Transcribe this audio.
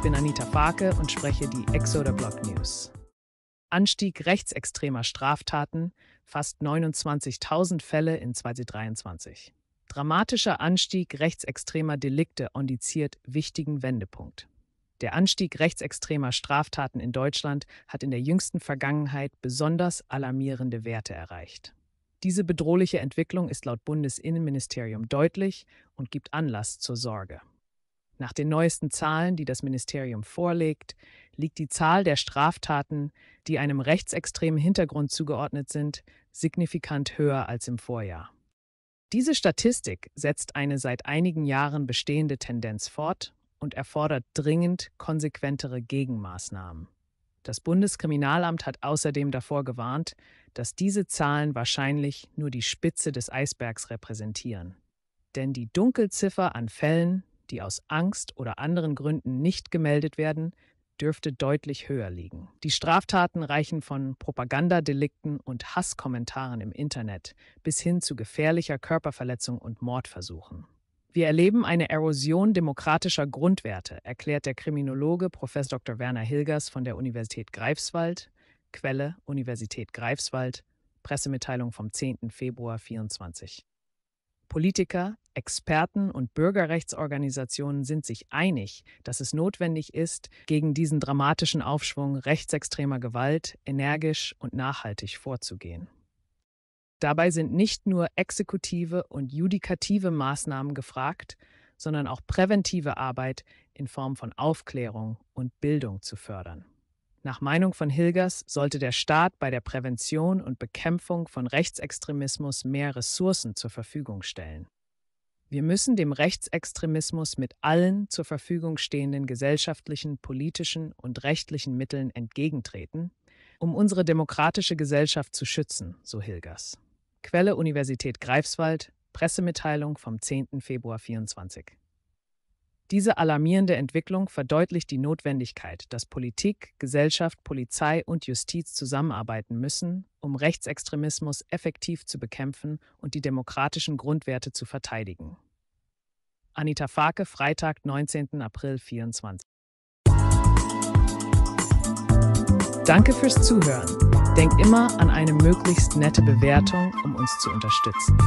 Ich bin Anita Farke und spreche die Exoder Blog News. Anstieg rechtsextremer Straftaten, fast 29.000 Fälle in 2023. Dramatischer Anstieg rechtsextremer Delikte indiziert wichtigen Wendepunkt. Der Anstieg rechtsextremer Straftaten in Deutschland hat in der jüngsten Vergangenheit besonders alarmierende Werte erreicht. Diese bedrohliche Entwicklung ist laut Bundesinnenministerium deutlich und gibt Anlass zur Sorge. Nach den neuesten Zahlen, die das Ministerium vorlegt, liegt die Zahl der Straftaten, die einem rechtsextremen Hintergrund zugeordnet sind, signifikant höher als im Vorjahr. Diese Statistik setzt eine seit einigen Jahren bestehende Tendenz fort und erfordert dringend konsequentere Gegenmaßnahmen. Das Bundeskriminalamt hat außerdem davor gewarnt, dass diese Zahlen wahrscheinlich nur die Spitze des Eisbergs repräsentieren. Denn die Dunkelziffer an Fällen, die aus Angst oder anderen Gründen nicht gemeldet werden, dürfte deutlich höher liegen. Die Straftaten reichen von Propagandadelikten und Hasskommentaren im Internet bis hin zu gefährlicher Körperverletzung und Mordversuchen. Wir erleben eine Erosion demokratischer Grundwerte, erklärt der Kriminologe Prof. Dr. Werner Hilgers von der Universität Greifswald, Quelle Universität Greifswald, Pressemitteilung vom 10. Februar 2024. Politiker, Experten und Bürgerrechtsorganisationen sind sich einig, dass es notwendig ist, gegen diesen dramatischen Aufschwung rechtsextremer Gewalt energisch und nachhaltig vorzugehen. Dabei sind nicht nur exekutive und judikative Maßnahmen gefragt, sondern auch präventive Arbeit in Form von Aufklärung und Bildung zu fördern. Nach Meinung von Hilgers sollte der Staat bei der Prävention und Bekämpfung von Rechtsextremismus mehr Ressourcen zur Verfügung stellen. Wir müssen dem Rechtsextremismus mit allen zur Verfügung stehenden gesellschaftlichen, politischen und rechtlichen Mitteln entgegentreten, um unsere demokratische Gesellschaft zu schützen, so Hilgers. Quelle Universität Greifswald, Pressemitteilung vom 10. Februar 24. Diese alarmierende Entwicklung verdeutlicht die Notwendigkeit, dass Politik, Gesellschaft, Polizei und Justiz zusammenarbeiten müssen, um Rechtsextremismus effektiv zu bekämpfen und die demokratischen Grundwerte zu verteidigen. Anita Farke, Freitag, 19. April 24. Danke fürs Zuhören. Denkt immer an eine möglichst nette Bewertung, um uns zu unterstützen.